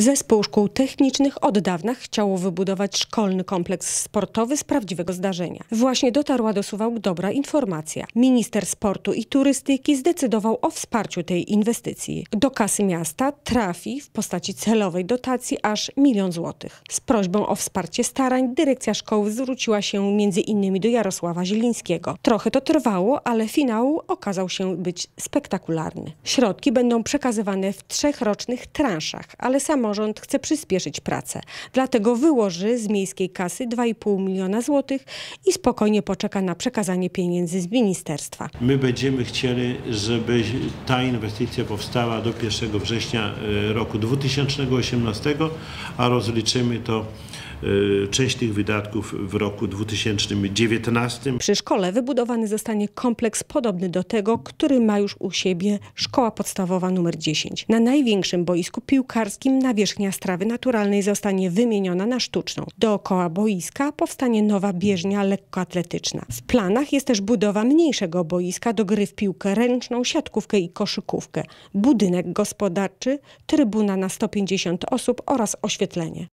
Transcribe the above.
Zespół szkół technicznych od dawna chciało wybudować szkolny kompleks sportowy z prawdziwego zdarzenia. Właśnie dotarła do Suwałk dobra informacja. Minister Sportu i Turystyki zdecydował o wsparciu tej inwestycji. Do kasy miasta trafi w postaci celowej dotacji aż milion złotych. Z prośbą o wsparcie starań dyrekcja szkoły zwróciła się między innymi do Jarosława Zielińskiego. Trochę to trwało, ale finał okazał się być spektakularny. Środki będą przekazywane w trzech rocznych transzach, ale samo samorząd chce przyspieszyć pracę. Dlatego wyłoży z miejskiej kasy 2,5 miliona złotych i spokojnie poczeka na przekazanie pieniędzy z ministerstwa. My będziemy chcieli, żeby ta inwestycja powstała do 1 września e, roku 2018, a rozliczymy to Y, część tych wydatków w roku 2019. Przy szkole wybudowany zostanie kompleks podobny do tego, który ma już u siebie szkoła podstawowa nr 10. Na największym boisku piłkarskim nawierzchnia strawy naturalnej zostanie wymieniona na sztuczną. Dookoła boiska powstanie nowa bieżnia lekkoatletyczna. W planach jest też budowa mniejszego boiska do gry w piłkę ręczną, siatkówkę i koszykówkę, budynek gospodarczy, trybuna na 150 osób oraz oświetlenie.